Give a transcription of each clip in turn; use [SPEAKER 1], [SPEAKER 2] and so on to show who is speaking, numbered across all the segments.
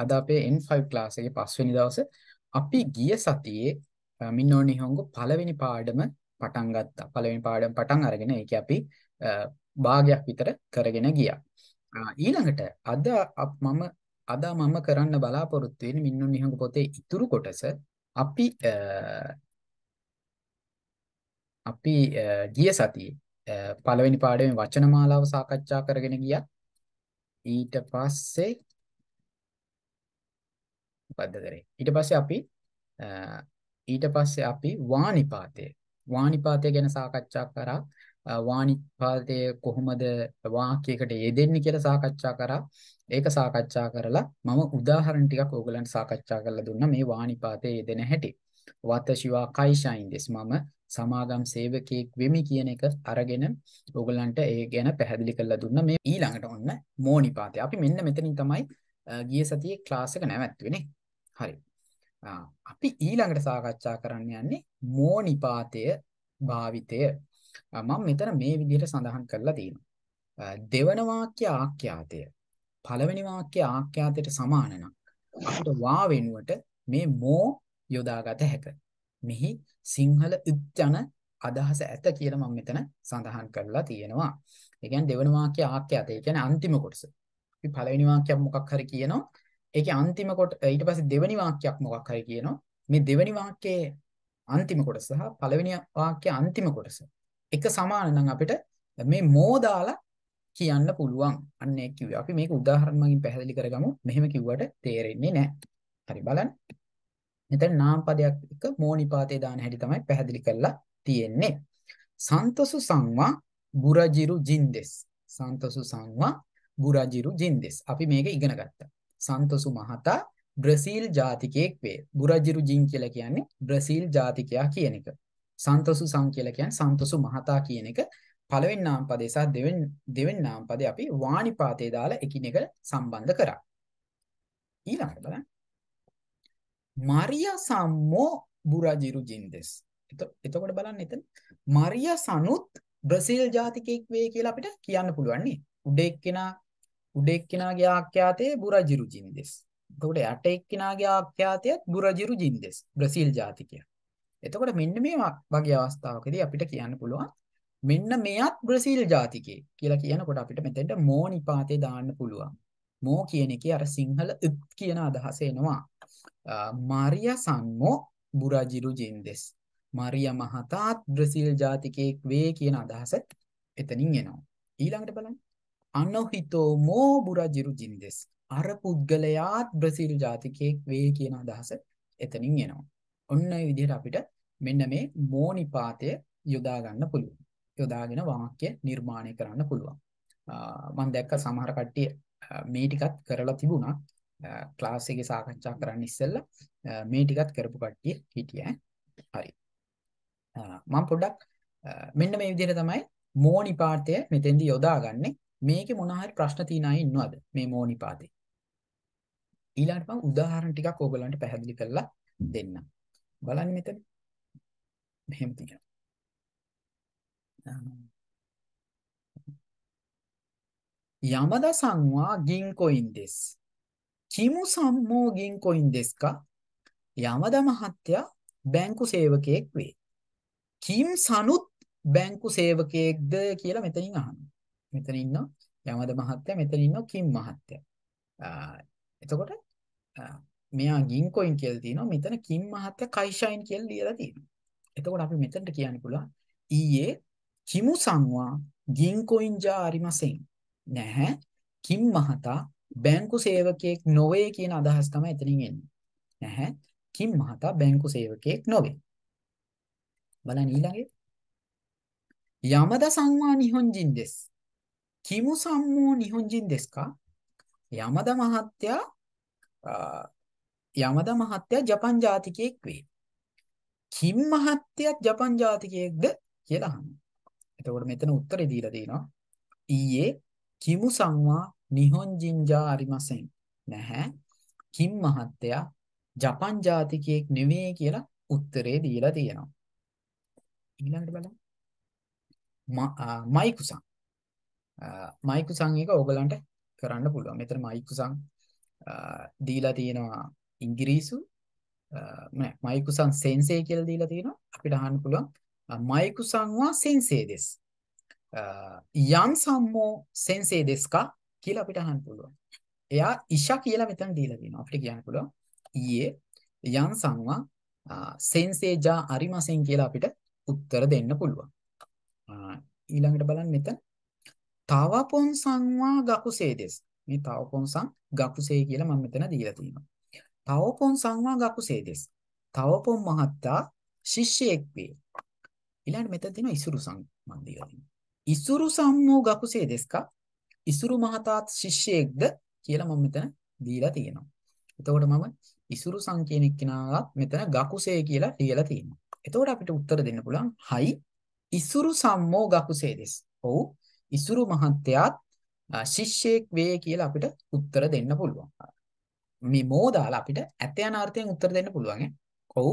[SPEAKER 1] අද අපේ N5 class එකේ පස්වෙනි දවසේ අපි ගිය සතියේ මින්නෝ නිහොංගු පළවෙනි පාඩම පටන් ගත්තා. පළවෙනි පාඩම පටන් අරගෙන ඒක අපි භාගයක් විතර කරගෙන ගියා. ඊළඟට අද මම අද මම කරන්න බලාපොරොත්තු වෙන්නේ මින්නෝ නිහොංගු පොතේ ඉතුරු කොටස අපි අපි ගිය සතියේ පළවෙනි පාඩමේ වචන මාලාව සාකච්ඡා කරගෙන ගියා. ඊට පස්සේ මොකද්ද කරේ ඊට පස්සේ අපි ඊට පස්සේ අපි වානිපාතය වානිපාතය ගැන සාකච්ඡා කරා වානිපාතය කොහොමද වාක්‍යයකට යෙදෙන්නේ කියලා සාකච්ඡා කරා ඒක සාකච්ඡා කරලා මම උදාහරණ ටිකක් ඕගලන්ට සාකච්ඡා කරලා දුන්නා මේ වානිපාතයේ යෙදෙන හැටි වතශිවා කයිෂයින්දෙස් මම සමාගම් සේවකයෙක් වෙමි කියන එක අරගෙන ඔගලන්ට ඒ ගැන පැහැදිලි කරලා දුන්න මේ ඊළඟට ඔන්න මෝනිපාතය අපි මෙන්න මෙතනින් තමයි ගිය සතියේ ක්ලාස් එක නැවැත්තුවේනේ හරි. අපි ඊළඟට සාකච්ඡා කරන්න යන්නේ මෝනිපාතය භාවිතය. මම මෙතන මේ විදිහට සඳහන් කරලා තියෙනවා. දෙවන වාක්‍ය ආඛ්‍යාතය. පළවෙනි වාක්‍ය ආඛ්‍යාතයට සමාන නම් අපිට වා වෙනුවට මේ මෝ යොදාගත හැකිය. මෙහි සිංහල උච්චන අදහස ඇත කියලා මම මෙතන සඳහන් කරලා තියෙනවා. ඒ කියන්නේ දෙවන වාක්‍ය ආඛ්‍යාතය. ඒ කියන්නේ අන්තිම කොටස. අපි පළවෙනි වාක්‍යයක් මොකක් හරි කියනවා. ඒකේ අන්තිම කොට ඊට පස්සේ දෙවෙනි වාක්‍යයක් මොකක් හරි කියනවා. මේ දෙවෙනි වාක්‍යයේ අන්තිම කොටස සහ පළවෙනි වාක්‍යයේ අන්තිම කොටස එක සමාන නම් අපිට මේ මෝ දාලා කියන්න පුළුවන්. අන්න ඒ කිව්වේ. අපි මේක උදාහරණ මගින් පැහැදිලි කරගමු. මෙහෙම කිව්වට තේරෙන්නේ නැහැ. හරි බලන්න. මෙතන නාම පදයක් එක මෝනිපාතේ දාන හැටි තමයි පැහැදිලි කරලා තියෙන්නේ. සන්තසු සංවා බුරජිරු ජින්දෙස්. සන්තසු සංවා බුරජිරු ජින්දෙස්. අපි මේක ඉගෙන ගත්තා. සන්තොසු මහතා බ්‍රසීල් ජාතිකයෙක් වේ. බුරජිරු ජින් කියලා කියන්නේ බ්‍රසීල් ජාතිකයා කියන එක. සන්තොසු සම් කියලා කියන්නේ සන්තොසු මහතා කියන එක. පළවෙනි නාම පදේ සහ දෙවෙනි දෙවෙනි නාම පදේ අපි වානිපාතේ දාලා එකිනෙක සම්බන්ධ කරා. ඊළඟට බලන්න. මරියා සම්මෝ බුරජිරු ජින්දෙස්. එතකොට බලන්න එතන මරියා සනුත් බ්‍රසීල් ජාතිකයෙක් වේ කියලා අපිට කියන්න පුළුවන් නේ. උඩ එක්කෙනා උඩ එක්කිනාගේ ආඛ්‍යාතයේ බුරජිරු ජින්දෙස්. එතකොට යට එක්කිනාගේ ආඛ්‍යාතයත් බුරජිරු ජින්දෙස්. බ්‍රසීල් ජාතිකය. එතකොට මෙන්න මේ වගේ අවස්ථාවකදී අපිට කියන්න පුළුවන් මෙන්න මෙයත් බ්‍රසීල් ජාතිකේ කියලා කියනකොට අපිට මෙතෙන්ට මෝ නිපාතේ දාන්න පුළුවන්. මෝ කියන එකේ අර සිංහල ඉත් කියන අදහස එනවා. මාරියා සම්මෝ බුරජිරු ජින්දෙස්. මාරියා මහතාත් බ්‍රසීල් ජාතිකෙක් වේ කියන අදහස එතනින් එනවා. ඊළඟට බලන්න අනොහිතෝ මෝබු රජිරු ජින්දෙස් අර පුද්ගලයාත් බ්‍රසිල් ජාතිකයෙක් වේ කියන අදහස එතනින් එනවා. ඔන්න ඒ විදිහට අපිට මෙන්න මේ මෝනිපාතය යොදා ගන්න පුළුවන්. යොදාගෙන වාක්‍ය නිර්මාණය කරන්න පුළුවන්. මම දැක්ක සමහර කට්ටිය මේ ටිකත් කරලා තිබුණා. ක්ලාස් එකේ සාකච්ඡා කරන්න ඉස්සෙල්ලා මේ ටිකත් කරපු කට්ටිය හිටියා. හරි. මම පොඩ්ඩක් මෙන්න මේ විදිහට තමයි මෝනිපාතය මෙතෙන්දී යොදාගන්නේ. මේකේ මොන හරි ප්‍රශ්න තියෙන අය ඉන්නවද මේ මෝනිපාතේ ඊළඟට මම උදාහරණ ටිකක් ඕගොල්ලන්ට පැහැදිලි කරලා දෙන්න බලන්න මෙතන මෙහෙම තියෙනවා යමද සංවා ගින්කොයින් දෙස් කිමු සම්මෝ ගින්කොයින් දෙස්ක යමද මහත්තයා බැංකු සේවකයෙක් වේ කිම් සනුත් බැංකු සේවකයෙක්ද කියලා මෙතනින් අහනවා මෙතන ඉන්නවා යමද මහත්තයා මෙතන ඉන්නවා කිම් මහත්තයා එතකොට මෙයා ගින්කොයින් කියලා තියෙනවා මෙතන කිම් මහත්තයා කයිෂයින් කියලා ලියලා තියෙනවා එතකොට අපි මෙතනට කියන්න පුළුවන් ඊයේ කිමු සංවා ගින්කොයින් ජා අරිමසෙන් නැහැ කිම් මහතා බැංකු සේවකයෙක් නොවේ කියන අදහස් තමයි එතනින් එන්නේ නැහැ කිම් මහතා බැංකු සේවකයෙක් නොවේ බලන්න ඊළඟට යමද සංවා නිහොන්ජින් දෙස් キムさんも日本人ですか山田マハッティア、山田マハッティアジャパンジャーティケックイ。කිම් මහත්තයත් ජපන් ජාතිකයෙක්ද කියලා අහන්න. එතකොට මෙතන උත්තරේ දීලා දෙනවා. ඊයේ කිමු සංවා නිහොන් ජින්ජා අරිමසෙන් නැහැ. කිම් මහත්තයා ජපන් ජාතිකයෙක් නෙවෙයි කියලා උත්තරේ දීලා තියෙනවා. ඊළඟට බලන්න. මයිකුසන් මයිකු සං එක ඕගලන්ට කරන්න පුළුවන්. මෙතන මයිකු සං දීලා තියෙනවා ඉංග්‍රීසු මයිකු සං සෙන්සේ කියලා දීලා තියෙනවා. අපිට අහන්න පුළුවන් මයිකු සංවා සෙන්සේ දෙස්. යන් සම්මෝ සෙන්සේ දෙස් කා කියලා අපිට අහන්න පුළුවන්. එයා ඉෂා කියලා මෙතන දීලා තියෙනවා. අපිට කියන්න පුළුවන් ඊයේ යන් සංවා සෙන්සේජා අරිමසෙන් කියලා අපිට උත්තර දෙන්න පුළුවන්. ඊළඟට බලන්න මෙතන තවපොන් සංවා ගකුසේ දෙස්. මේ තවපොන් සං ගකුසේ කියලා මම මෙතන දීලා තියෙනවා. තවපොන් සංවා ගකුසේ දෙස්. තවපොන් මහත්තා ශිෂ්‍යයෙක් වේ. ඊළඟට මෙතන තියෙනවා ඉසුරු සං මම දීලා තියෙනවා. ඉසුරු සම්මෝ ගකුසේ දෙස්ක ඉසුරු මහතාත් ශිෂ්‍යයෙක්ද කියලා මම මෙතන දීලා තියෙනවා. එතකොට මම ඉසුරු සං කියන එක්කිනාවත් මෙතන ගකුසේ කියලා ලියලා තියෙනවා. එතකොට අපිට උත්තර දෙන්න පුළුවන් හයි ඉසුරු සම්මෝ ගකුසේ දෙස්. ඔව් ඉසුරු මහත්තයාත් ශිෂ්‍යෙක් වේ කියලා අපිට උත්තර දෙන්න පුළුවන්. මිමෝ දාලා අපිට ඇත යන අර්ථයෙන් උත්තර දෙන්න පුළුවන් ඈ. ඔව්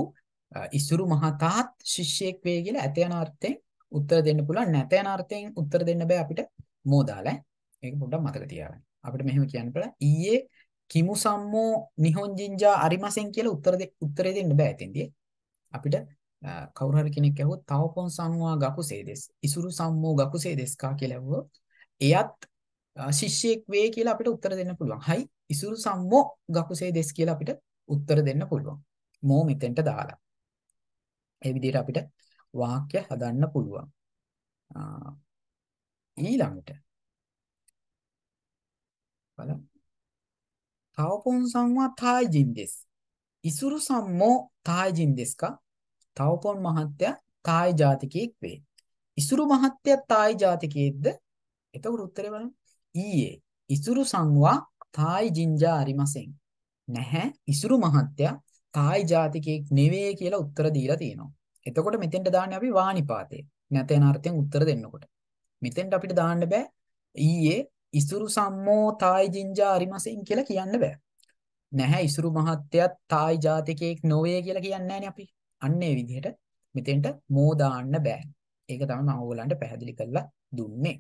[SPEAKER 1] ඉසුරු මහතාත් ශිෂ්‍යෙක් වේ කියලා ඇත යන අර්ථයෙන් උත්තර දෙන්න පුළුවන්. නැත යන අර්ථයෙන් උත්තර දෙන්න බෑ අපිට මෝ දාලා. ඒක පොඩ්ඩක් මතක තියාගන්න. අපිට මෙහෙම කියන්න බෑ. ඊයේ කිමු සම්මෝ නිහොන්ජින්ජා අරිමසෙන් කියලා උත්තර උත්තරේ දෙන්න බෑ එතෙන්දී. අපිට කවුරු හරි කෙනෙක් ඇහුවොත් තවකොන් සංවා ගකුසේ දෙස් ඉසුරු සම්මෝ ගකුසේ දෙස්කා කියලා ඇහුවොත් එයත් ශිෂ්‍යෙක් වේ කියලා අපිට උත්තර දෙන්න පුළුවන්. හයි ඉසුරු සම්මෝ ගකුසේ දෙස් කියලා අපිට උත්තර දෙන්න පුළුවන්. මෝ මෙතෙන්ට දාලා. ඒ විදිහට අපිට වාක්‍ය හදන්න පුළුවන්. ඊළඟට බලන්න. තවකොන් සංවා තායිජින් දෙස්. ඉසුරු සම්මෝ තායිජින් දෙස්කා තවපොන් මහත්තයා තායි ජාතිකයෙක් වේ. ඉසුරු මහත්තයා තායි ජාතිකයෙක්ද? එතකොට උත්තරේ බලන්න. ඊයේ ඉසුරු සංවා තායි ජින්ජා අරිමසෙන්. නැහැ ඉසුරු මහත්තයා තායි ජාතිකයෙක් නෙවෙයි කියලා උත්තර දීලා තියෙනවා. එතකොට මෙතෙන්ට දාන්නේ අපි වානිපාතේ. නැත යන අර්ථයෙන් උත්තර දෙන්නකොට. මෙතෙන්ට අපිට දාන්න බෑ ඊයේ ඉසුරු සම්මෝ තායි ජින්ජා අරිමසෙන් කියලා කියන්න බෑ. නැහැ ඉසුරු මහත්තයත් තායි ජාතිකයෙක් නොවේ කියලා කියන්නේ නැහැනේ අපි. අන්න ඒ විදිහට මෙතෙන්ට මෝ දාන්න බෑ. ඒක තමයි මම ඕගලන්ට පැහැදිලි කරලා දුන්නේ.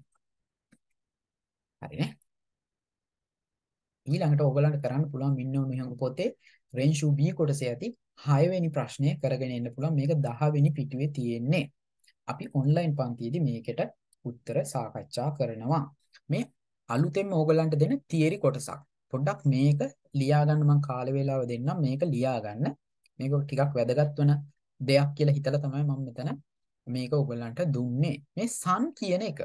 [SPEAKER 1] හරිනේ? ඊළඟට ඕගලන්ට කරන්න පුළුවන් මෙන්න මෙහෙම පොතේ රෙන්ෂු B කොටසේ ඇති 6 වෙනි ප්‍රශ්නය කරගෙන එන්න පුළුවන්. මේක 10 වෙනි පිටුවේ තියෙන්නේ. අපි ඔන්ලයින් පන්තියේදී මේකට උත්තර සාකච්ඡා කරනවා. මේ අලුතෙන්ම ඕගලන්ට දෙන තියරි කොටසක්. පොඩ්ඩක් මේක ලියා ගන්න මම කාල වේලාව දෙන්නම්. මේක ලියා ගන්න. මේක ටිකක් වැදගත් වෙන දෙයක් කියලා හිතලා තමයි මම මෙතන මේක ඔයගොල්ලන්ට දුන්නේ. මේ sun කියන එක.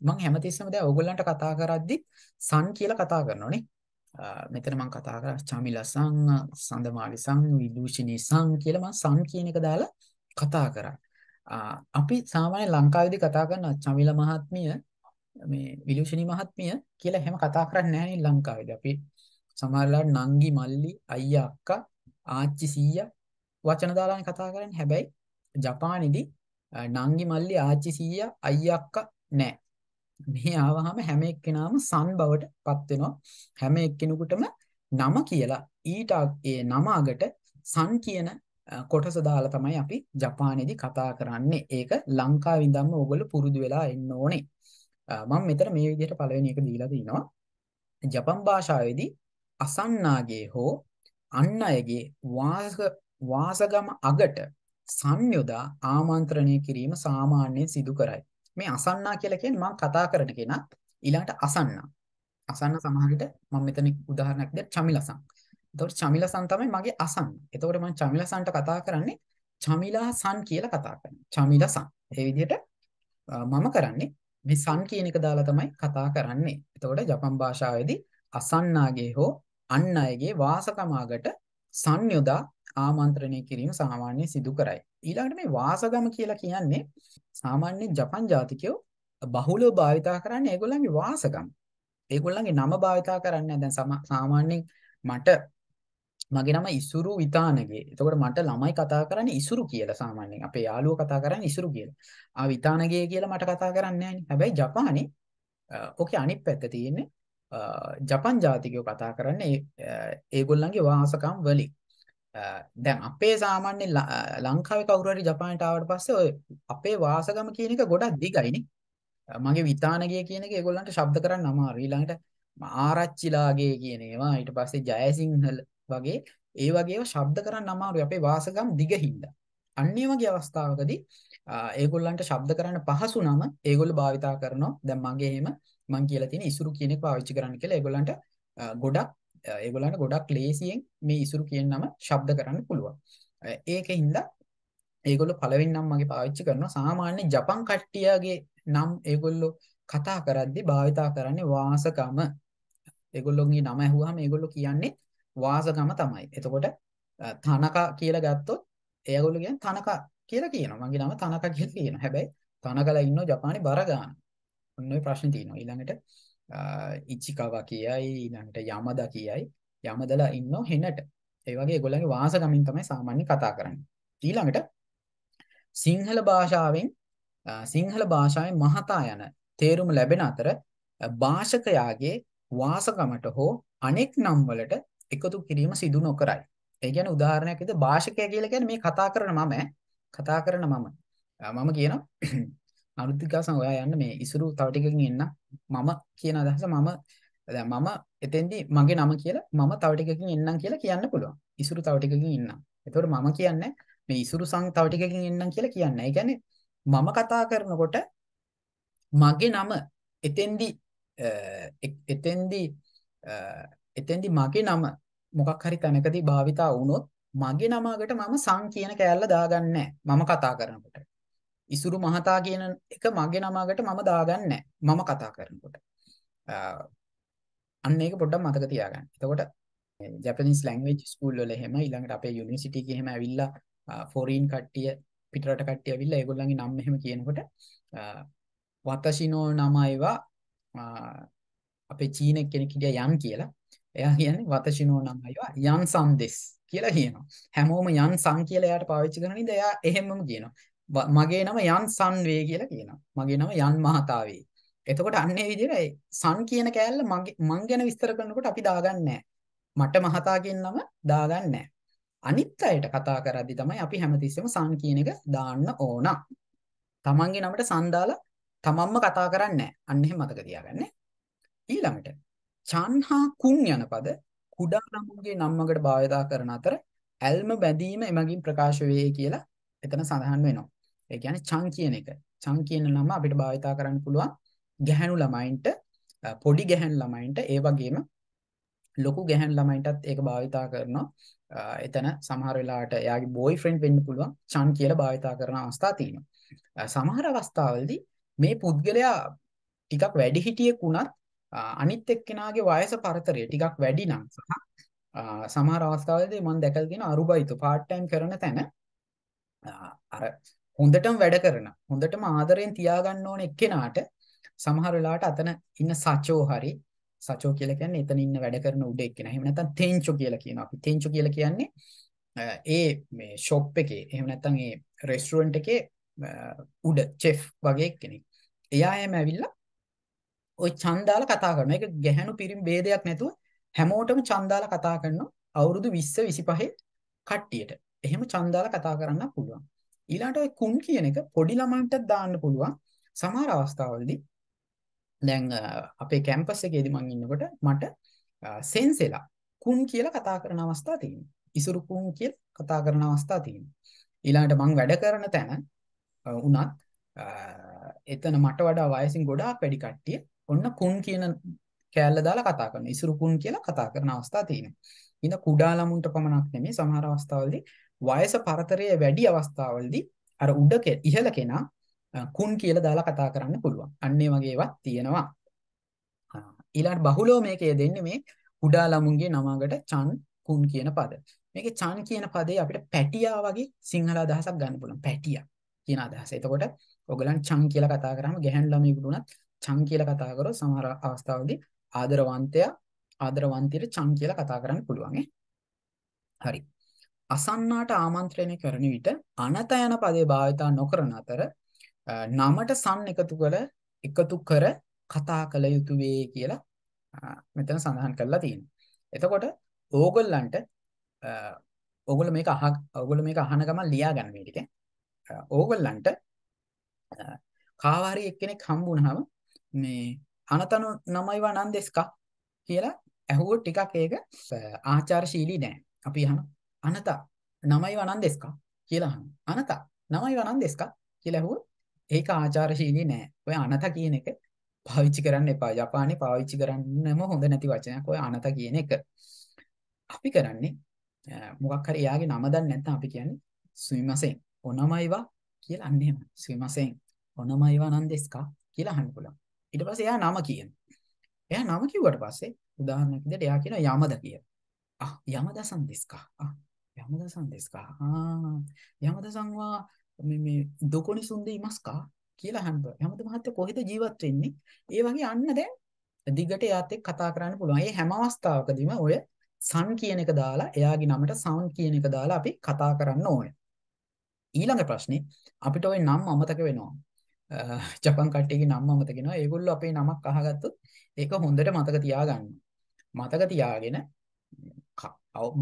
[SPEAKER 1] මම හැමතිස්සෙම දැන් ඔයගොල්ලන්ට කතා කරද්දි sun කියලා කතා කරනෝනේ. මෙතන මම කතා කරා චමිලසං, සඳමාලිසං, විදූෂිනිසං කියලා මම sun කියන එක දාලා කතා කරා. අපි සාමාන්‍ය ලංකාවේදී කතා කරන චමිල මහත්මිය මේ විලූෂිනී මහත්මිය කියලා හැම කතා කරන්නේ නැහැ නේ ලංකාවේදී. අපි සමහරවල් නංගි මල්ලි අයියා අක්කා ආච්චි සීයා වචන දාලානේ කතා කරන්නේ. හැබැයි ජපානයේදී නංගි මල්ලි ආච්චි සීයා අයියා අක්කා නැහැ. මේ ආවහම හැම එක්කෙනාම සන් බවට පත් වෙනවා. හැම එක්කෙනෙකුටම නම කියලා ඊට ඒ නම අගට සන් කියන කොටස දාලා තමයි අපි ජපානයේදී කතා කරන්නේ. ඒක ලංකාවේ ඉඳන්ම ඕගොල්ලෝ පුරුදු වෙලා එන්න ඕනේ. මම මෙතන මේ විදිහට පළවෙනි එක දීලා තිනවා. ජපන් භාෂාවේදී අසන්නාගේ හෝ අන් අයගේ වාහක වාසගම අගට සංයුදා ආමන්ත්‍රණය කිරීම සාමාන්‍යයෙන් සිදු කරයි. මේ අසන්නා කියලා කියන්නේ මම කතා කරන කෙනා ඊළඟට අසන්නා. අසන්න සමහර විට මම මෙතන උදාහරණයක් දෙන්න චමිලසන්. එතකොට චමිලසන් තමයි මගේ අසන්න. එතකොට මම චමිලසන්ට කතා කරන්නේ චමිලාසන් කියලා කතා කරනවා. චමිලසන්. ඒ විදිහට මම කරන්නේ මේ සන් කියන එක දාලා තමයි කතා කරන්නේ. එතකොට ජපන් භාෂාවේදී අසන්නාගේ හෝ අන් අයගේ වාසකමාකට සංයොදා ආමන්ත්‍රණය කිරීම සාමාන්‍ය සිදු කරයි. ඊළඟට මේ වාසගම කියලා කියන්නේ සාමාන්‍ය ජපන් ජාතිකයෝ බහුලව භාවිතා කරන්නේ ඒගොල්ලන්ගේ වාසගම්. ඒගොල්ලන්ගේ නම භාවිතා කරන්නේ දැන් සාමාන්‍යයෙන් මට මගේ නම ඉසුරු විතානගේ. එතකොට මට ළමයි කතා කරන්නේ ඉසුරු කියලා සාමාන්‍යයෙන්. අපේ යාළුවෝ කතා කරන්නේ ඉසුරු කියලා. ආ විතානගේ කියලා මට කතා කරන්නේ නැහැ. හැබැයි ජපානේ ඔකේ අනිත් පැත්ත තියෙන්නේ ජපන් ජාතිකයෝ කතා කරන්නේ ඒගොල්ලන්ගේ වාසකම් වලින්. දැන් අපේ සාමාන්‍ය ලංකාවේ කවුරු හරි ජපානයට ආවට පස්සේ ඔය අපේ වාසගම කියන එක ගොඩක් දිගයිනේ. මගේ විතානගය කියන එක ඒගොල්ලන්ට ශබ්ද කරන්න අමාරුයි. ඊළඟට ආරච්චිලාගේ කියන ඒවා ඊට පස්සේ ජයසිංහල වගේ ඒ වගේව ශබ්ද කරන්න අමාරුයි අපේ වාසගම් දිගින්ද. අන්න ඒ වගේ අවස්ථාවකදී ඒගොල්ලන්ට ශබ්ද කරන්න පහසු නම් ඒගොල්ලෝ භාවිතා කරනවා. දැන් මගේ එහෙම මම කියලා තියෙන ඉසුරු කියන එක පාවිච්චි කරන්න කියලා ඒගොල්ලන්ට ගොඩක් ඒගොල්ලන්ට ගොඩක් ලේසියෙන් මේ ඉසුරු කියන නම ශබ්ද කරන්න පුළුවන්. ඒකෙන්ද ඒගොල්ලෝ පළවෙනි නම් මගේ පාවිච්චි කරනවා සාමාන්‍ය ජපන් කට්ටියගේ නම් ඒගොල්ලෝ කතා කරද්දී භාවිතා කරන්නේ වාසකම. ඒගොල්ලෝගේ නම ඇහුවාම ඒගොල්ලෝ කියන්නේ වාසකම තමයි. එතකොට තනක කියලා ගත්තොත් ඒගොල්ලෝ කියන්නේ තනක කියලා කියනවා. මගේ නම තනක කියලා කියනවා. හැබැයි තනකලා ඉන්නෝ ජපානයේ බර ගන්න. ඔන්න ඔය ප්‍රශ්නේ තියෙනවා. ඊළඟට ඉචිකව කියයි ඊළඟට යමද කියයි යමදලා ඉන්නෝ හෙනට ඒ වගේ ඒගොල්ලන්ගේ වාසගමින් තමයි සාමාන්‍ය කතා කරන්නේ ඊළඟට සිංහල භාෂාවෙන් සිංහල භාෂාවෙන් මහතා යන තේරුම ලැබෙන අතර භාෂකයාගේ වාසගමට හෝ අනෙක් නම් වලට එකතු කිරීම සිදු නොකරයි. ඒ කියන්නේ උදාහරණයක් විදිහට භාෂකය කියලා කියන්නේ මේ කතා කරන මම කතා කරන මම. මම කියනවා අනුත්තිකාසන ඔයා යන්න මේ ඉසුරු තව ටිකකින් එන්න මම කියන අදහස මම දැන් මම එතෙන්දී මගේ නම කියලා මම තව ටිකකින් එන්නම් කියලා කියන්න පුළුවන්. ඉසුරු තව ටිකකින් ඉන්න. එතකොට මම කියන්නේ මේ ඉසුරු සං තව ටිකකින් එන්නම් කියලා කියන්නේ. ඒ කියන්නේ මම කතා කරනකොට මගේ නම එතෙන්දී එතෙන්දී එතෙන්දී මගේ නම මොකක් හරි තැනකදී භාවිතා වුණොත් මගේ නමකට මම සං කියන කෑල්ල දාගන්නේ මම කතා කරනකොට. ඉසුරු මහතා කියන එක මගේ නමකට මම දාගන්නේ මම කතා කරනකොට. අන්න ඒක පොඩ්ඩක් මතක තියාගන්න. එතකොට ජපනිස් ලැන්ග්වේජ් ස්කූල් වල එහෙම ඊළඟට අපේ යුනිවර්සිටි එකේ එහෙම ඇවිල්ලා ෆොරින් කට්ටිය පිටරට කට්ටිය ඇවිල්ලා ඒගොල්ලන්ගේ නම් එහෙම කියනකොට වතෂිනෝ නමයිවා අපේ චීන කෙනෙක් හිටියා යන් කියලා. එයා කියන්නේ වතෂිනෝ නමයිවා යන් සම්දෙස් කියලා කියනවා. හැමෝම යන් සං කියලා එයාට පාවිච්චි කරන නිසා එයා එහෙමම කියනවා. මගේ නම යන් සන්වේ කියලා කියනවා. මගේ නම යන් මහතාවේ. එතකොට අන්න ඒ විදිහට සන් කියන කෑල්ල මං ගැන විස්තර කරනකොට අපි දාගන්නේ මට මහතා කියන නම දාගන්නේ අනිත් අයට කතා කරද්දි තමයි අපි හැමතිස්සෙම සන් කියන එක දාන්න ඕන. තමන්ගේ නමට සන් දාලා තමන්ම කතා කරන්නේ අන්න එහෙම මතක තියාගන්න. ඊළඟට චන්හා කුන් යන පද කුඩා ළමුන්ගේ නම්මකට භාවිතා කරන අතර ඇල්ම බැඳීම එමගින් ප්‍රකාශ වේ කියලා එතන සඳහන් වෙනවා. ඒ කියන්නේ චන් කියන එක. චන් කියන නම අපිට භාවිතා කරන්න පුළුවන් ගැහැණු ළමයින්ට, පොඩි ගැහැණු ළමයින්ට, ඒ වගේම ලොකු ගැහැණු ළමයින්ටත් ඒක භාවිතා කරනවා. එතන සමහර වෙලාවට එයාගේ බොයිෆ්‍රෙන්ඩ් වෙන්න පුළුවන් චන් කියලා භාවිතා කරන අවස්ථා තියෙනවා. සමහර අවස්ථාවලදී මේ පුද්ගලයා ටිකක් වැඩි හිටියෙක් වුණත් අනිත් එක්කෙනාගේ වයස පරතරය ටිකක් වැඩි නම් සහ සමහර අවස්ථාවලදී මම දැකලා තියෙන අරුබයිතු පාර්ට් ටයිම් කරන තැන අර හොඳටම වැඩ කරන හොඳටම ආදරෙන් තියාගන්න ඕන එක්කෙනාට සමහර වෙලාවට අතන ඉන්න සචෝ හරි සචෝ කියලා කියන්නේ එතන ඉන්න වැඩ කරන උඩ එක්කෙනා. එහෙම නැත්නම් තෙන්චෝ කියලා කියනවා. අපි තෙන්චෝ කියලා කියන්නේ ඒ මේ ෂොප් එකේ එහෙම නැත්නම් ඒ රෙස්ටුරන්ට් එකේ උඩ chef වගේ කෙනෙක්. එයා එහෙම ඇවිල්ලා ওই චන්දාල කතා කරනවා. ඒක ගැහණු පිරිමි ભેදයක් නැතුව හැමෝටම චන්දාල කතා කරනවා. අවුරුදු 20 25 කට්ටියට. එහෙම චන්දාල කතා කරන්න පුළුවන්. ඊළාට ඔය කුන් කියන එක පොඩි ළමයින්ටත් දාන්න පුළුවන් සමහර අවස්ථාවලදී දැන් අපේ කැම්පස් එකේදී මං ඉන්නකොට මට සෙන්සෙලා කුන් කියලා කතා කරන අවස්ථා තියෙනවා. ඉසුරු කුන් කියලා කතා කරන අවස්ථා තියෙනවා. ඊළඟට මං වැඩ කරන තැන උනත් එතන මට වඩා වයසින් ගොඩාක් වැඩි කට්ටිය ඔන්න කුන් කියන කෑල්ල දාලා කතා කරන ඉසුරු කුන් කියලා කතා කරන අවස්ථා තියෙනවා. ඉතින් කුඩා ළමුන්ට පමණක් නෙමෙයි සමහර අවස්ථාවලදී වයස පරතරය වැඩි අවස්ථාවලදී අර උඩ ඉහළ කෙනා කුන් කියලා දාලා කතා කරන්න පුළුවන්. අන්න ඒ වගේ ඒවා තියෙනවා. ඊළඟ බහුලව මේකේ දෙන්නේ මේ කුඩා ළමුන්ගේ නමකට චන් කුන් කියන පද. මේකේ චන් කියන පදේ අපිට පැටියා වගේ සිංහල අදහසක් ගන්න පුළුවන්. පැටියා කියන අදහස. එතකොට ඔයගලන් චන් කියලා කතා කරාම ගැහැණු ළමයෙකුට උනත් චන් කියලා කතා කරොත් සමහර අවස්ථාවලදී ආදරවන්තයා ආදරවන්තියට චන් කියලා කතා කරන්න පුළුවන්. හරි. අසන්නාට ආමන්ත්‍රණය කරන විට අනත යන පදේ භාවිතා නොකරන අතර නමට සන් එකතු කර එකතු කර කතා කළ යුතු වේ කියලා මෙතන සඳහන් කරලා තියෙනවා. එතකොට ඕගොල්ලන්ට ඕගොල්ලෝ මේක අහ ඕගොල්ලෝ මේක අහන ගමන් ලියා ගන්න මේ ටික. ඕගොල්ලන්ට කාවාරි එක්කෙනෙක් හම්බුනහම මේ අනතනු නමයි වනන්දෙස්ක කියලා ඇහුවොත් ටිකක් ඒක ආචාරශීලී නෑ. අපි අහන අනතා නමයි වනන් දෙස්ක කියලා අහනවා. අනතා නමයි වනන් දෙස්ක කියලා ඇහුවොත් ඒක ආචාරශීලී නෑ. ඔය අනතා කියන එක පාවිච්චි කරන්න එපා. ජපානයේ පාවිච්චි කරන්නම හොඳ නැති වචනයක් ඔය අනතා කියන එක. අපි කරන්නේ මොකක් හරි එයාගේ නම දන්නේ නැත්නම් අපි කියන්නේ ස්විමසෙන් ඔනමයිවා කියලා අන්න එහෙම. ස්විමසෙන් ඔනමයිවා නන් දෙස්ක කියලා අහන්න පුළුවන්. ඊට පස්සේ එයා නම කියනවා. එයා නම කිව්වට පස්සේ උදාහරණයක් විදිහට එයා කියනවා යමද කියලා. ආ යමදසන් දෙස්ක. ආ 山田さんですかあ山田さんは මේ දොකොනි සුන්ද ඉමස්කා කියලා හන්ද යමත මහත්තය කොහෙද ජීවත් වෙන්නේ ඒ වගේ අන්න දැන් දිගට එයාත් එක්ක කතා කරන්න පුළුවන්. ඒ හැම අවස්ථාවකදීම ඔය සන් කියන එක දාලා එයාගේ නමට සවුන්ඩ් කියන එක දාලා අපි කතා කරන්න ඕනේ. ඊළඟ ප්‍රශ්නේ අපිට ওই නම් අමතක වෙනවා. ජපන් කට්ටියගේ නම් අමතක වෙනවා. ඒගොල්ලෝ අපේ නමක් අහගත්තොත් ඒක හොඳට මතක තියාගන්න. මතක තියාගෙන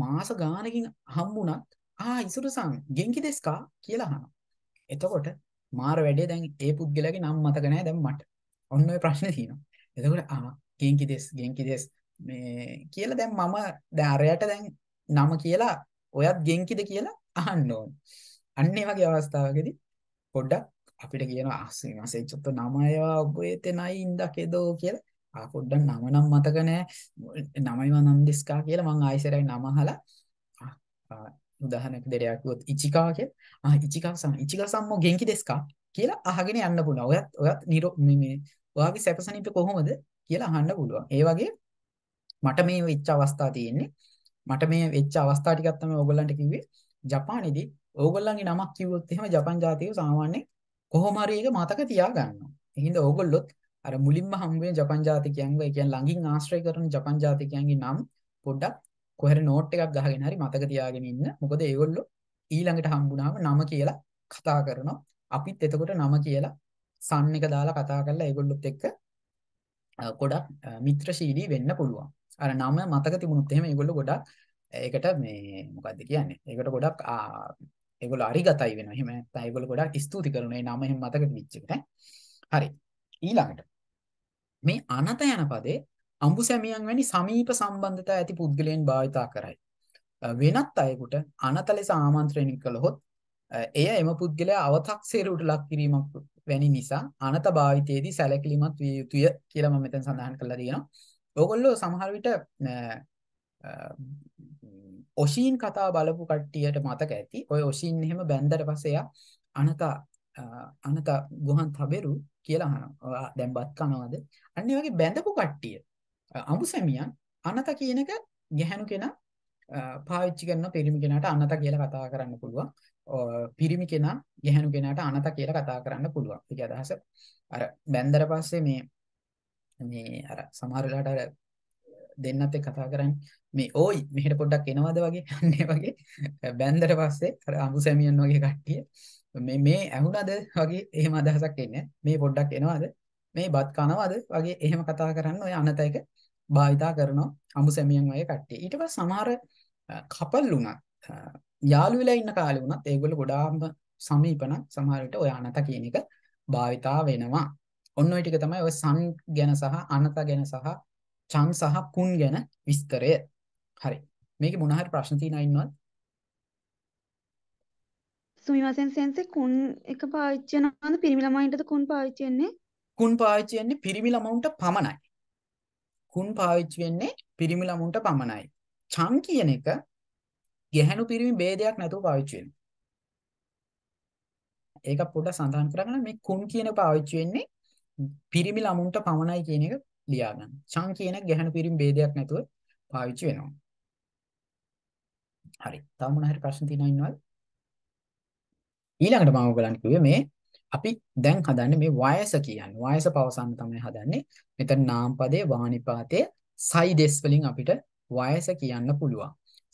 [SPEAKER 1] මාස ගානකින් හම්බුණත් ආ ඉසුරුසන් ගෙන්කි දෙස්කා කියලා අහනවා. එතකොට මාර වැඩේ දැන් ඒ පුද්ගලයාගේ නම් මතක නැහැ දැන් මට. ඔන්න ඔය ප්‍රශ්නේ තියෙනවා. එතකොට ආ ගෙන්කි දෙස් ගෙන්කි දෙස් මේ කියලා දැන් මම දැන් අරයට දැන් නම කියලා ඔයත් ගෙන්කිද කියලා අහන්න ඕන. අන්න ඒ වගේ අවස්ථාවකදී පොඩ්ඩක් අපිට කියනවා අස්සේ මාසේ චොත්ත නම ඒවා ඔබ එතනයි ඉඳ කෙදෝ කියලා ආ පොඩ්ඩක් නම නම් මතක නෑ. නමයි වනන්දිස්කා කියලා මම ආයිසරයි නම අහලා උදාහරණයක් දෙයක් කිව්වොත් ඉචිකා කියලා. ආ ඉචිකා සම් ඉචිකා සම්මෝ ගෙන්කි දෙස්කා කියලා අහගෙන යන්න පුළුවන්. ඔයත් ඔයත් නිරෝ මේ මේ ඔයාගේ සැපසනීප කොහොමද කියලා අහන්න පුළුවන්. ඒ වගේ මට මේ වෙච්ච අවස්ථා තියෙන්නේ. මට මේ වෙච්ච අවස්ථා ටිකක් තමයි ඕගොල්ලන්ට කිව්වේ. ජපානයේදී ඕගොල්ලන්ගේ නමක් කිව්වොත් එහෙම ජපන් ජාතිකයෝ සාමාන්‍යයෙන් කොහොම හරි එක මතක තියාගන්නවා. එහෙනම් ඕගොල්ලොත් අර මුලින්ම හම් වෙන ජපන් ජාතිකයන්ව ඒ කියන්නේ ළඟින් ආශ්‍රය කරන ජපන් ජාතිකයන්ගේ නම් පොඩ්ඩක් කොහෙර නෝට් එකක් ගහගෙන හරි මතක තියාගෙන ඉන්න. මොකද ඒගොල්ලෝ ඊළඟට හම්බුනාම නම කියලා කතා කරනවා. අපිත් එතකොට නම කියලා සන් එක දාලා කතා කරලා ඒගොල්ලොත් එක්ක ගොඩක් මිත්‍රශීලී වෙන්න පුළුවන්. අර නම මතක තිබුණොත් එහෙම ඒගොල්ලෝ ගොඩක් ඒකට මේ මොකද්ද කියන්නේ? ඒකට ගොඩක් ඒගොල්ලෝ අරිගතයි වෙනවා. එහෙම නැත්නම් ඒගොල්ලෝ ගොඩක් ස්තුති කරනවා. මේ නම එහෙම මතක තිබිච්ච එකට. හරි. ඊළඟට මේ අනත යන පදේ අඹු සැමියන් වැනි සමීප සම්බන්ධතා ඇති පුද්ගලයන් භාවිතා කරයි. වෙනත් අයෙකුට අනත ලෙස ආමන්ත්‍රණය කළහොත් එය එම පුද්ගලයා අව탁සේරුවට ලක් කිරීමක් වැනි නිසා අනත භාවිතයේදී සැලකිලිමත් විය යුතුය කියලා මම මෙතන සඳහන් කරලා තියෙනවා. ඕගොල්ලෝ සමහර විට ඔෂීන් කතා බලපු කට්ටියට මතක ඇති. ඔය ඔෂීන් එහෙම බැන්දට පස්සේ අනත අනත ගුවන් තබෙරු කියලා අහනවා. දැන් බත් කනවද? අන්න ඒ වගේ බැඳපු කට්ටිය අඹුසැමියන් අනත කියන එක ගැහණු කෙනා පාවිච්චි කරන පිරිමි කෙනාට අනත කියලා කතා කරන්න පුළුවන්. පිරිමි කෙනා ගැහණු කෙනාට අනත කියලා කතා කරන්න පුළුවන්. ඒක අදහස අර බැන්දර පස්සේ මේ මේ අර සමහර වෙලාවට අර දෙන්නත් එක්ක කතා කරන්නේ මේ ඕයි මෙහෙට පොඩ්ඩක් එනවද වගේ අන්නේ වගේ බැන්දර පස්සේ අර අඹුසැමියන් වගේ කට්ටිය මේ මේ ඇහුණද වගේ එහෙම අදහසක් එන්නේ මේ පොඩ්ඩක් එනවාද මේ බත් කනවාද වගේ එහෙම කතා කරන්න ඔය අනත එක භාවිතා කරනවා අමු සැමියන් වගේ කට්ටිය ඊට පස්සේ සමහර කපල් වුණත් යාළු වෙලා ඉන්න කාලේ වුණත් ඒගොල්ලෝ ගොඩාම සමීපන සමහර විට ඔය අනත කියන එක භාවිතා වෙනවා ඔන්න ඔය ටික තමයි ඔය සන් ගැන සහ අනත ගැන සහ චන් සහ කුන් ගැන විස්තරය හරි මේකේ මොන හරි ප්‍රශ්න තියෙනවා ඉන්නවද සුමිමාසෙන් සෙන්සේ කුන් එක පාවිච්චි කරනවාද පිරිමි ළමයින්ටද කුන් පාවිච්චි වෙන්නේ? කුන් පාවිච්චි වෙන්නේ පිරිමි ළමවුන්ට පමණයි. කුන් පාවිච්චි වෙන්නේ පිරිමි ළමුන්ට පමණයි. චං කියන එක ගැහැණු පිරිමි ભેදයක් නැතුව පාවිච්චි වෙනවා. ඒක පොඩ්ඩක් සඳහන් කරගන්න මේ කුන් කියන පාවිච්චි වෙන්නේ පිරිමි ළමුන්ට පමණයි කියන එක ලියාගන්න. චං කියන ගැහැණු පිරිමි ભેදයක් නැතුව පාවිච්චි වෙනවා. හරි. තව මොන හරි ප්‍රශ්න තියෙනවද? ඊළඟට මම ඔයගලන්ට කිව්වේ මේ අපි දැන් හදන්නේ මේ වයස කියන්නේ. වයස පවසන්න තමයි හදන්නේ. මෙතන නාම පදයේ වානිපාතයේ සයිදෙස් වලින් අපිට වයස කියන්න පුළුවන්.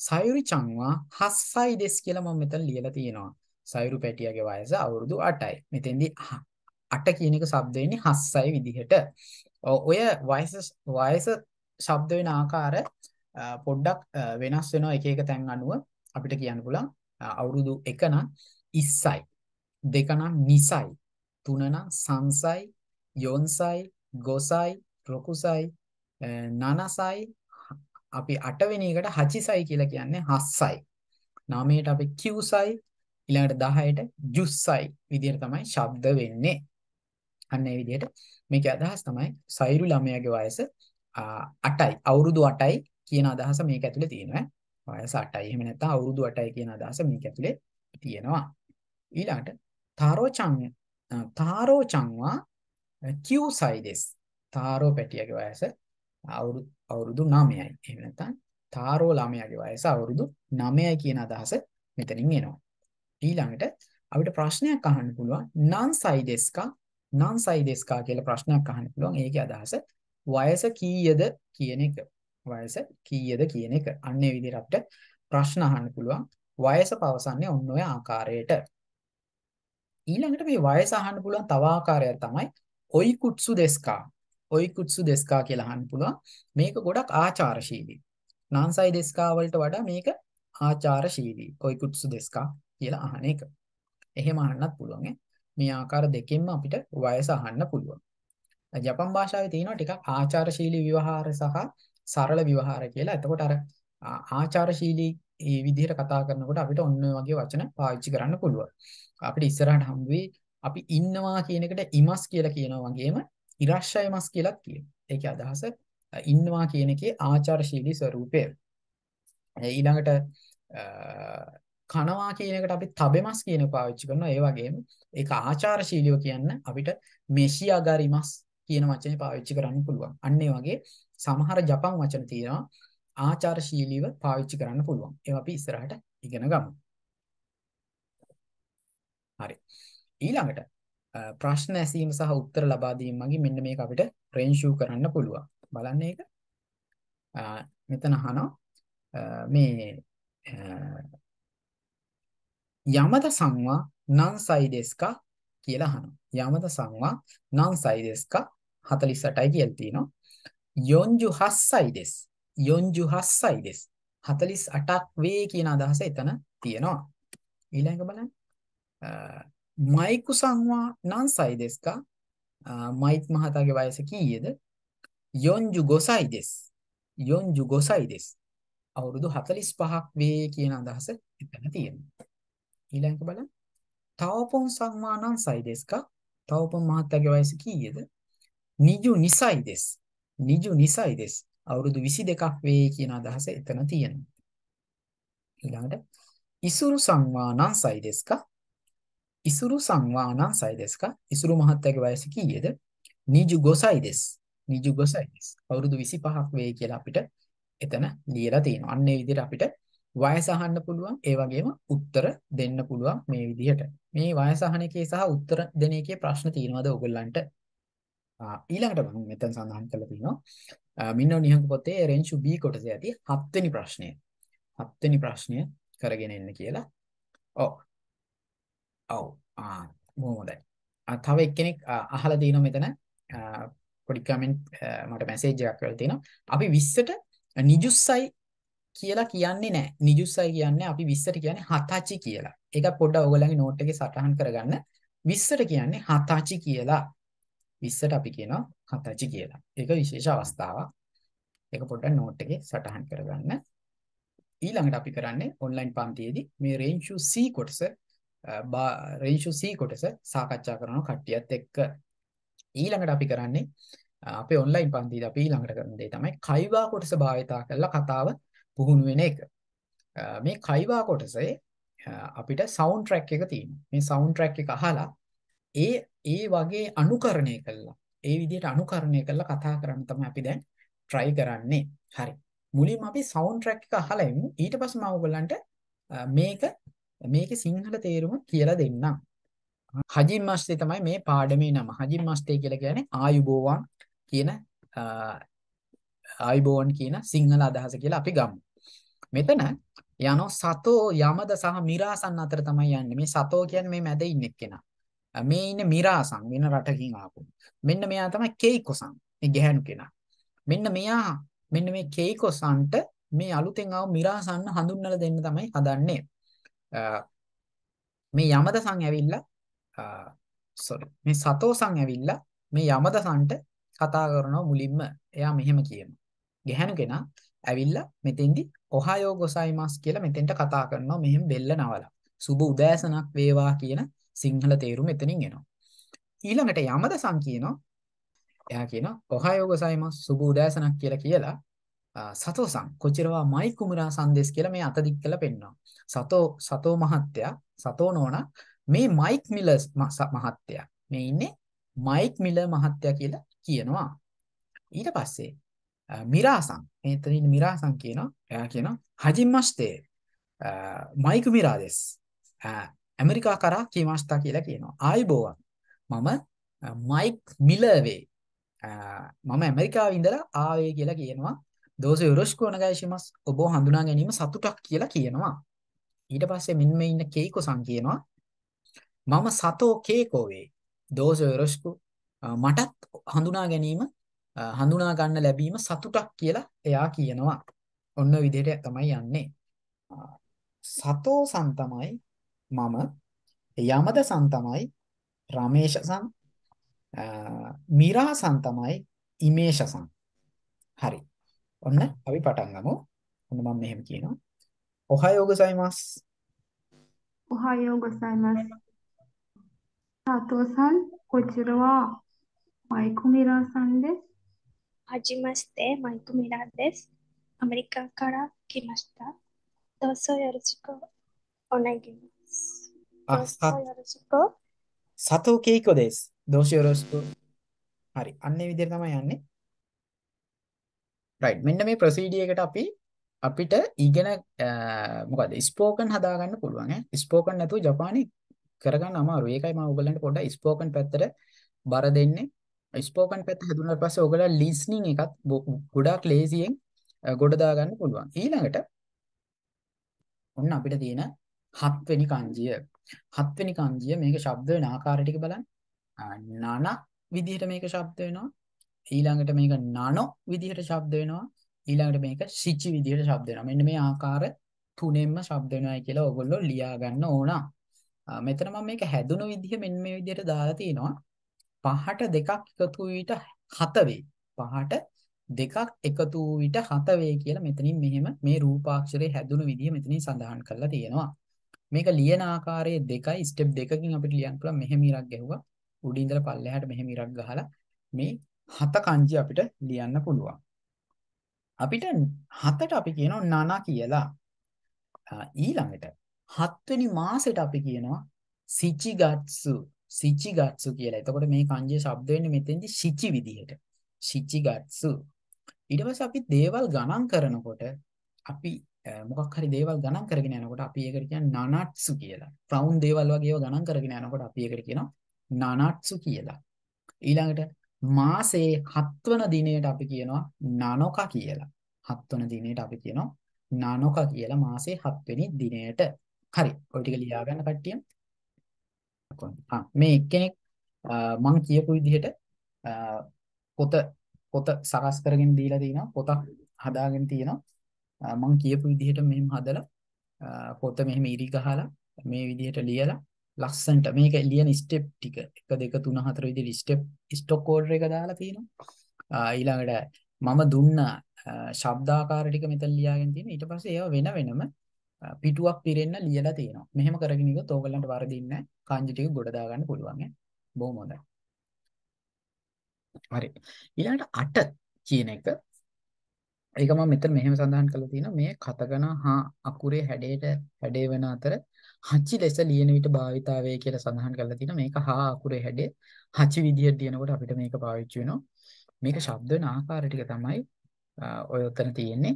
[SPEAKER 1] සයුරි චන්වා හස්සයිදෙස් කියලා මම මෙතන ලියලා තියෙනවා. සයුරු පැටියාගේ වයස අවුරුදු 8යි. මෙතෙන්දි 8 කියන එක શબ્ද වෙන්නේ 7යි විදිහට. ඔය වයස වයස શબ્ද වෙන ආකාර පොඩ්ඩක් වෙනස් වෙනවා එක එක තැන් අනුව අපිට කියන්න පුළුවන්. අවුරුදු 1 නම් ඉස්සයි දෙක නම් නිසයි තුන නම් සංසයි යොන්සයි ගොසයි රොකුසයි නනසයි අපි අටවෙනි එකට හචිසයි කියලා කියන්නේ හස්සයි නවමේට අපි කිව්සයි ඊළඟට 10ට ජුස්සයි විදිහට තමයි ශබ්ද වෙන්නේ අන්න ඒ විදිහට මේකේ අදහස් තමයි සෛරු ළමයාගේ වයස 8යි අවුරුදු 8යි කියන අදහස මේක ඇතුලේ තියෙනවා වයස 8යි එහෙම නැත්නම් අවුරුදු 8යි කියන අදහස මේක ඇතුලේ තියෙනවා ඊළඟට තාරෝචං තාරෝචංවා කියුසයි දෙස්. තාරෝ පැටියාගේ වයස අවුරුදු 9යි. එහෙම නැත්නම් තාරෝ ළමයාගේ වයස අවුරුදු 9යි කියන අදහස මෙතනින් එනවා. ඊළඟට අපිට ප්‍රශ්නයක් අහන්න පුළුවන් නන් සයි දෙස්කා නන් සයි දෙස්කා කියලා ප්‍රශ්නයක් අහන්න පුළුවන්. ඒකේ අදහස වයස කීයද කියන එක. වයස කීයද කියන එක. අන්න ඒ විදිහට අපිට ප්‍රශ්න අහන්න පුළුවන්. වයස පවසන්නේ ඔන්න ඔය ආකාරයට. ඊළඟට මේ වයස අහන්න පුළුවන් තව ආකාරයක් තමයි ඔයිකුට්සු දෙස්කා. ඔයිකුට්සු දෙස්කා කියලා අහන්න පුළුවන්. මේක ගොඩක් ආචාරශීලී. නාන්සයි දෙස්කා වලට වඩා මේක ආචාරශීලී. ඔයිකුට්සු දෙස්කා කියලා අහන එක. එහෙම අහන්නත් පුළුවන් මේ ආකාර දෙකෙන්ම අපිට වයස අහන්න පුළුවන්. ජපන් භාෂාවේ තියෙනවා ටිකක් ආචාරශීලී විවහාර සහ සරල විවහාර කියලා. එතකොට අර ආචාරශීලී මේ විදිහට කතා කරනකොට අපිට ඔන්න වගේ වචන පාවිච්චි කරන්න පුළුවන්. අපිට ඉස්සරහට හම්බුවේ අපි ඉන්නවා කියන එකට ඉමස් කියලා කියනවා වගේම ඉරශ්ශයමස් කියලා කියනවා. ඒකේ අදහස ඉන්නවා කියන එකේ ආචාරශීලී ස්වરૂපය. ඊළඟට කනවා කියන එකට අපි තබෙමස් කියන පාවිච්චි කරනවා. ඒ වගේම ඒක ආචාරශීලීව කියන්න අපිට මෙෂියාගරිමස් කියන වචනේ පාවිච්චි කරන්න පුළුවන්. අන්න වගේ සමහර ජපන් වචන තියෙනවා. ආචාරශීලීව පාවිච්චි කරන්න පුළුවන්. ඒවා අපි ඉස්සරහට ඉගෙන ගමු. හරි. ඊළඟට ප්‍රශ්න ඇසීම සහ උත්තර ලබා දීම මගින් මෙන්න මේක අපිට රෙන්ෂූ කරන්න පුළුවන්. බලන්න ඒක. මෙතන අහනවා මේ යමත සංවා නන් සයිඩෙස්ක කියලා අහනවා. යමත සංවා නන් සයිඩෙස්ක 48යි කියලා තියෙනවා. යොන්ජු හස්සයිදෙස් 47යි දෙස්. 48ක් වේ කියන අදහස එතන තියෙනවා. ඊළඟ බලන්න. මයිකු සංවා නන්සයි දෙස් කා මයික් මහතාගේ වයස කීයේද? 45යි දෙස්. 45යි දෙස්. අවුරුදු 45ක් වේ කියන අදහස එතන තියෙනවා. ඊළඟ බලන්න. තවපොන් සංවා නන්සයි දෙස් කා තවපොන් මහතාගේ වයස කීයේද? 29යි දෙස්. 29යි දෙස්. අවුරුදු 22ක් වෙයි කියන අදහස එතන තියෙනවා. ඊළඟට ඉසුරු සංවානං සයිදෙස්ක ඉසුරු සංවානං සයිදෙස්ක ඉසුරු මහත්තයාගේ වයස කීයේද? නිජු ගොසයිදෙස්. නිජු ගොසයිදෙස්. අවුරුදු 25ක් වෙයි කියලා අපිට එතන ලියලා තියෙනවා. අන්න ඒ විදිහට අපිට වයස අහන්න පුළුවන් ඒ වගේම උත්තර දෙන්න පුළුවන් මේ විදිහට. මේ වයස අහන එකේ සහ උත්තර දෙන එකේ ප්‍රශ්න තියෙනවද ඔයගොල්ලන්ට? ඊළඟට මම මෙතන සඳහන් කරලා තිනවා මින්නෝ නිහඟ පොතේ රෙන්ෂු B කොටසේ ඇති හත්වෙනි ප්‍රශ්නය. හත්වෙනි ප්‍රශ්නය කරගෙන එන්න කියලා. ඔව්. ඔව්. ආ බොහොම හොඳයි. තව එක්කෙනෙක් අහලා තිනවා මෙතන පොඩි කමෙන්ට් මට මැසේජ් එකක් වෙලා තිනවා. අපි 20ට නිජුස්සයි කියලා කියන්නේ නැහැ. නිජුස්සයි කියන්නේ අපි 20ට කියන්නේ හතාචි කියලා. ඒක පොඩ්ඩක් ඔයගොල්ලන්ගේ නෝට් එකේ සටහන් කරගන්න. 20ට කියන්නේ හතාචි කියලා. 20ට අපි කියනවා කතචි කියලා. ඒක විශේෂ අවස්ථාවක්. ඒක පොඩ්ඩක් නෝට් එකේ සටහන් කරගන්න. ඊළඟට අපි කරන්නේ ඔන්ලයින් පන්තියේදී මේ range C කොටස range C කොටස සාකච්ඡා කරන කට්ටියත් එක්ක ඊළඟට අපි කරන්නේ අපේ ඔන්ලයින් පන්තියේදී අපි ඊළඟට කරන දේ තමයි කයිවා කොටස භාවිතා කරලා කතාව පුහුණු වෙන එක. මේ කයිවා කොටසේ අපිට සවුන්ඩ් ට්‍රැක් එක තියෙනවා. මේ සවුන්ඩ් ට්‍රැක් එක අහලා ඒ ඒ වගේ අනුකරණය කළා. ඒ විදිහට අනුකරණය කළා කතා කරන්න තමයි අපි දැන් try කරන්නේ. හරි. මුලින්ම අපි sound track එක අහලා ඉමු. ඊට පස්සේ මම ඔයගලන්ට මේක මේකේ සිංහල තේරුම කියලා දෙන්නම්. හජින් මාස්ටේ තමයි මේ පාඩමේ නම. හජින් මාස්ටේ කියලා කියන්නේ ආයුබෝවන් කියන ආයුබෝවන් කියන සිංහල අදහස කියලා අපි ගමු. මෙතන යනෝ සතෝ යමද සහ මිරාසන් අතර තමයි යන්නේ. මේ සතෝ කියන්නේ මේ මැද ඉන්න එක්කෙනා. මේ ඉන්නේ මිරාසන් වෙන රටකින් ආපු. මෙන්න මෙයා තමයි කෙයිකොසන්. මේ ගැහැණු කෙනා. මෙන්න මෙයා මෙන්න මේ කෙයිකොසන්ට මේ අලුතෙන් ආව මිරාසන්න හඳුන්වලා දෙන්න තමයි හදන්නේ. මේ යමදසන් ඇවිල්ලා sorry මේ සතෝසන් ඇවිල්ලා මේ යමදසන්ට කතා කරනවා මුලින්ම. එයා මෙහෙම කියනවා. ගැහැණු කෙනා ඇවිල්ලා මෙතෙන්දි ඔහයෝ ගොසයිමස් කියලා මෙතෙන්ට කතා කරනවා මෙහෙම බෙල්ල නවලා. සුබ උදෑසනක් වේවා කියන සිංහල තේරුම එතනින් එනවා. ඊළඟට යමදසන් කියනවා එයා කියනවා ඔහයෝ ගොසයිමස් සුබ උදෑසනක් කියලා කියලා සතෝසං කොචිරවා මයි කුමරා සංදේශ කියලා මේ අත දික් කළා පෙන්වනවා. සතෝ සතෝ මහත්තයා සතෝ නෝනා මේ මයික් මිලර් මහත්තයා මේ ඉන්නේ මයික් මිලර් මහත්තයා කියලා කියනවා. ඊට පස්සේ මිරාසං මෙතන ඉන්න මිරාසං කියනවා එයා කියනවා හජිමස්තේ මයික් මිරාදෙස් ඇමරිකා කරා කීමස්ථා කියලා කියනවා. ආයිබෝවන්. මම මයික් මිලර්වේ. මම ඇමරිකාවේ ඉඳලා ආවේ කියලා කියනවා. දෝස යොරොස්කු ඔනගයිෂිමස් ඔබ හඳුනා ගැනීම සතුටක් කියලා කියනවා. ඊට පස්සේ මින් මේ ඉන්න කේකෝසන් කියනවා මම සතෝ කේකෝ වේ. දෝස යොරොස්කු මටත් හඳුනා ගැනීම හඳුනා ගන්න ලැබීම සතුටක් කියලා එයා කියනවා. ඔන්න විදිහට තමයි යන්නේ. සතෝ සන් තමයි මම යමද සන් තමයි රමේෂ සන් මීරා සන් තමයි ඉමේෂ සන් හරි ඔන්න අපි පටන් ගමු ඔන්න මම මෙහෙම කියනවා ඔහයෝ ගොසයිමස් ඔහයෝ ගොසයිමස් සාතෝ-san こちらはマイコミラさんですはじめましてマイコミラですアメリカから来ましたどうぞよろしくお願いしますあ、さ、よろしく。佐藤恵子です。どうしよろしく。හරි අන්න ඒ විදිහට තමයි යන්නේ. right මෙන්න මේ procedure එකට අපි අපිට ඉගෙන මොකද spoken හදාගන්න පුළුවන් ඈ spoken නැතුව ජපානි කරගන්න අමාරුයි ඒකයි මම ඔයගලන්ට පොඩ්ඩක් spoken පැත්තට බර දෙන්නේ spoken පැත්ත හදුනාට පස්සේ ඔයගලා listening එකත් ගොඩාක් ලේසියෙන් ගොඩ දාගන්න පුළුවන් ඊළඟට ඔන්න අපිට තියෙන හත්වෙනි කංජිය. හත්වෙනි කංජිය මේක ශබ්ද වෙන ආකාරය ටික බලන්න. නන විදිහට මේක ශබ්ද වෙනවා. ඊළඟට මේක නනෝ විදිහට ශබ්ද වෙනවා. ඊළඟට මේක සිචි විදිහට ශබ්ද වෙනවා. මෙන්න මේ ආකාර තුනෙන්ම ශබ්ද වෙනවායි කියලා ඕගොල්ලෝ ලියා ගන්න ඕන. මෙතන මම මේක හැදුණු විදිහ මෙන්න මේ විදිහට දාලා තිනවා. පහට දෙකක් එකතු විට හත වෙයි. පහට දෙකක් එකතු විට හත වෙයි කියලා මෙතනින් මෙහෙම මේ රූපාක්ෂරේ හැදුණු විදිය මෙතනින් සඳහන් කරලා තියෙනවා. මේක ලියන ආකාරයේ දෙකයි ස්ටෙප් දෙකකින් අපිට ලියන්න පුළුවන් මෙහෙම ඉරක් ගැහුවා උඩින් ඉඳලා පල්ලෙහාට මෙහෙම ඉරක් ගහලා මේ හත කංජි අපිට ලියන්න පුළුවන් අපිට හතට අපි කියනවා නන කියලා ඊළඟට හත්වෙනි මාසෙට අපි කියනවා සිචිගත්සු සිචිගත්සු කියලා. එතකොට මේ කංජේ શબ્ද වෙන්නේ මෙතෙන්දි සිචි විදිහට. සිචිගත්සු. ඊට පස්සේ අපි දේවල් ගණන් කරනකොට අපි මොකක් හරි දේවල් ගණන් කරගෙන යනකොට අපි ඒකට කියන්නේ නානාට්සු කියලා. රවුන්ඩ් දේවල් වගේ ඒවා ගණන් කරගෙන යනකොට අපි ඒකට කියනවා නානාට්සු කියලා. ඊළඟට මාසේ 7 වන දිනයට අපි කියනවා නනොක කියලා. 7 වන දිනයට අපි කියනවා නනොක කියලා මාසේ 7 වෙනි දිනයට. හරි. ඔය ටික ලියා ගන්න කට්ටිය. ආ මේ එක්කෙනෙක් මම කියපු විදිහට පොත පොත සකස් කරගෙන දීලා තිනවා. පොතක් හදාගෙන තිනවා. මම කියපු විදිහට මෙහෙම හදලා පොත මෙහෙම ඉරි ගහලා මේ විදිහට ලියලා ලස්සන්ට මේක ලියන ස්ටෙප් ටික 1 2 3 4 විදිහට ස්ටෙප් ස්ටොක් ඕඩර් එක දාලා තියෙනවා ඊළඟට මම දුන්න ශබ්දාකාර ටික මෙතන ලියාගෙන තියෙනවා ඊට පස්සේ ඒව වෙන වෙනම පිටුවක් පිරෙන්න ලියලා තියෙනවා මෙහෙම කරගෙන ගියොත් ඕගොල්ලන්ට වරදින්නේ නැහැ කාංජි ටික ගොඩ දා ගන්න පුළුවන් ඈ බොහොම හොඳයි හරි ඊළඟට 8 කියන එක ඒක මම මෙතන මෙහෙම සඳහන් කරලා තියෙනවා මේ කතගන හා අකුරේ හැඩයට හැඩේ වෙන අතර හචි ලෙස ලියන විට භාවිතා වේ කියලා සඳහන් කරලා තියෙනවා මේක හා අකුරේ හැඩේ හචි විදියට ලියනකොට අපිට මේක පාවිච්චි වෙනවා මේක ශබ්ද වෙන ආකාර ටික තමයි ඔය උතන තියෙන්නේ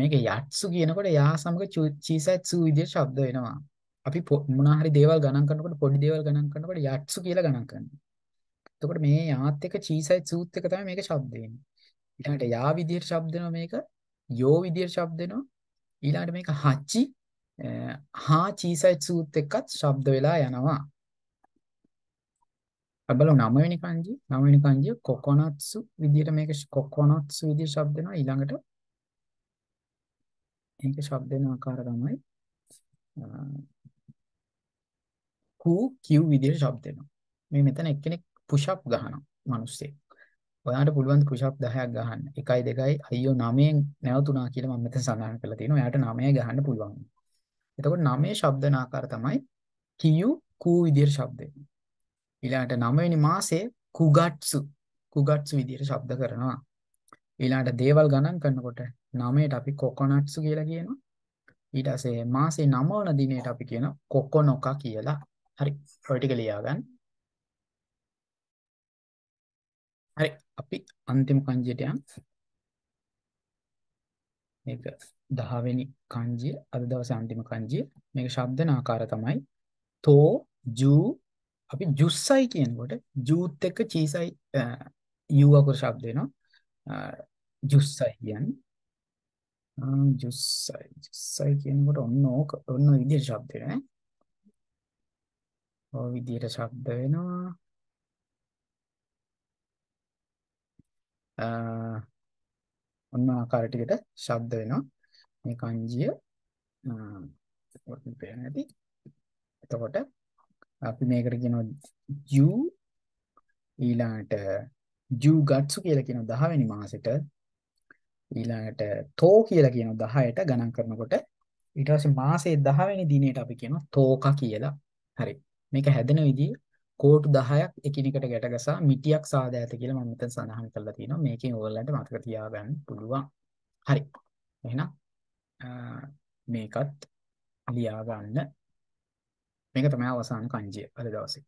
[SPEAKER 1] මේක යට්සු කියනකොට යා සමග චීසැත්සු විදියට ශබ්ද වෙනවා අපි මොනවා හරි දේවල් ගණන් කරනකොට පොඩි දේවල් ගණන් කරනකොට යට්සු කියලා ගණන් කරනවා එතකොට මේ යාත් එක චීසැත්සුත් එක තමයි මේක ශබ්ද වෙන්නේ ඊළඟට යා විදියට ශබ්ද වෙනවා මේක යෝ විදියට ශබ්ද වෙනවා ඊළඟට මේක හච්චි හා චීසයිට් සූත් එක්කත් ශබ්ද වෙලා යනවා බලමු නවවෙනි කංජි නවවෙනි කංජිය කොකොනත්සු විදියට මේක කොකොනත්සු විදියට ශබ්ද වෙනවා ඊළඟට මේක ශබ්ද වෙන ආකාර තමයි කු කිව් විදියට ශබ්ද වෙනවා මේ මෙතන එක්කෙනෙක් පුෂ් අප් ගහනවා මිනිස්සේ ඔයාට පුළුවන් කුෂප් 10ක් ගහන්න 1 2යි අයියෝ 9න් නැවතුණා කියලා මම මෙතන සඳහන් කරලා තියෙනවා එයාට 9 ගහන්න පුළුවන් එතකොට 9 ශබ්දනාකාර තමයි කියු කූ විදියට ශබ්දේ ඊළාට 9 වෙනි මාසේ කුගට්සු කුගට්සු විදියට ශබ්ද කරනවා ඊළාට දේවල් ගණන් කරනකොට 9ට අපි කොකොනට්සු කියලා කියනවා ඊට පස්සේ මාසේ 9 වන දිනේට අපි කියන කොකොනොක කියලා හරි ඔය ටික ලියා ගන්න හරි අපි අන්තිම කංජයට යන් මේක 10 වෙනි කංජය අද දවසේ අන්තිම කංජය මේක ශබ්ද නාකාර තමයි තෝ ජූ අපි ජුස්සයි කියනකොට ජූත් එක්ක චීසයි යූ අකුර ශබ්ද වෙනවා ජුස්සයි කියන්නේ ජුස්සයි ජුස්සයි කියනකොට ඔන්න ඕක ඔන්න විදියට ශබ්ද වෙනවා ඔය විදියට ශබ්ද වෙනවා ඔන්න ආකාර ටිකට ශබ්ද වෙනවා මේ කංජිය පේන ඇති එතකොට අපි මේකට කියනවා ජු ඊළඟට ජු ගට්සු කියලා කියන 10 වෙනි මාසෙට ඊළඟට තෝ කියලා කියන 10ට ගණන් කරනකොට ඊට පස්සේ මාසේ 10 වෙනි දිනේට අපි කියනවා තෝක කියලා හරි මේක හැදෙන විදිහ කෝටු 10ක් එකිනෙකට ගැටගසා මිටියක් සාද ඇත කියලා මම මෙතන සඳහන් කරලා තියෙනවා. මේකෙන් ඔයාලට මතක තියාගන්න පුළුවන්. හරි. එහෙනම් මේකත් ලියා ගන්න. මේක තමයි අවසාන කංජිය අද දවසේ.